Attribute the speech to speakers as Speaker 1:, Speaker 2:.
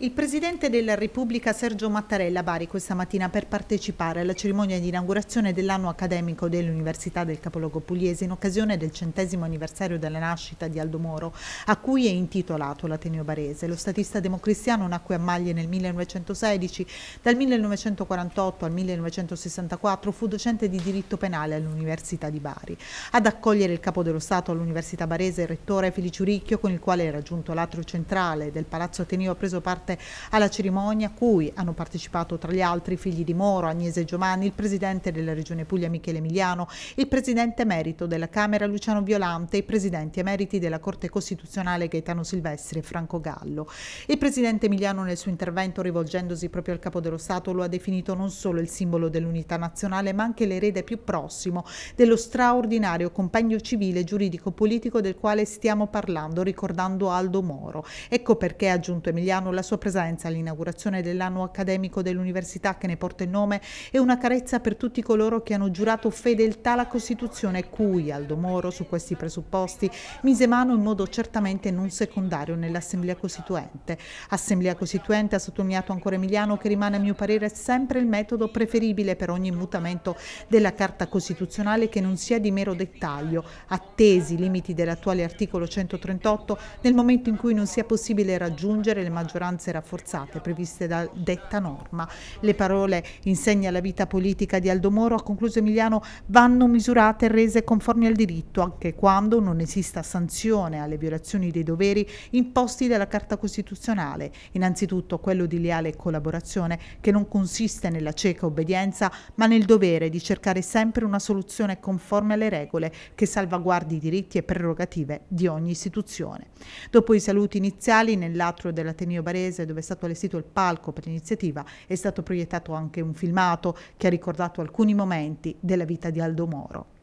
Speaker 1: Il Presidente della Repubblica Sergio Mattarella Bari questa mattina per partecipare alla cerimonia di inaugurazione dell'anno accademico dell'Università del Capoluogo Pugliese in occasione del centesimo anniversario della nascita di Aldo Moro, a cui è intitolato l'Ateneo Barese. Lo statista democristiano nacque a Maglie nel 1916, dal 1948 al 1964 fu docente di diritto penale all'Università di Bari. Ad accogliere il Capo dello Stato all'Università Barese il rettore Felice Uricchio, con il quale era giunto l'atrio centrale del Palazzo Ateneo, ha preso parte parte alla cerimonia cui hanno partecipato tra gli altri i figli di Moro, Agnese Giovanni, il presidente della Regione Puglia Michele Emiliano, il presidente emerito della Camera Luciano Violante e i presidenti emeriti della Corte Costituzionale Gaetano Silvestri e Franco Gallo. Il presidente Emiliano nel suo intervento rivolgendosi proprio al capo dello Stato lo ha definito non solo il simbolo dell'unità nazionale ma anche l'erede più prossimo dello straordinario compagno civile, giuridico, politico del quale stiamo parlando ricordando Aldo Moro. Ecco perché ha aggiunto Emiliano la sua sua presenza all'inaugurazione dell'anno accademico dell'università che ne porta il nome è una carezza per tutti coloro che hanno giurato fedeltà alla Costituzione cui Aldo Moro su questi presupposti mise mano in modo certamente non secondario nell'Assemblea Costituente. Assemblea Costituente ha sottolineato ancora Emiliano che rimane a mio parere sempre il metodo preferibile per ogni mutamento della Carta Costituzionale che non sia di mero dettaglio, attesi i limiti dell'attuale articolo 138 nel momento in cui non sia possibile raggiungere le maggioranze risorse rafforzate previste da detta norma. Le parole insegna la vita politica di Aldo Moro, ha concluso Emiliano, vanno misurate e rese conformi al diritto, anche quando non esista sanzione alle violazioni dei doveri imposti dalla Carta Costituzionale, innanzitutto quello di leale collaborazione che non consiste nella cieca obbedienza, ma nel dovere di cercare sempre una soluzione conforme alle regole che salvaguardi i diritti e prerogative di ogni istituzione. Dopo i saluti iniziali nell'atrio dell'Ateneo Barese, Varese dove è stato allestito il palco per l'iniziativa è stato proiettato anche un filmato che ha ricordato alcuni momenti della vita di Aldo Moro.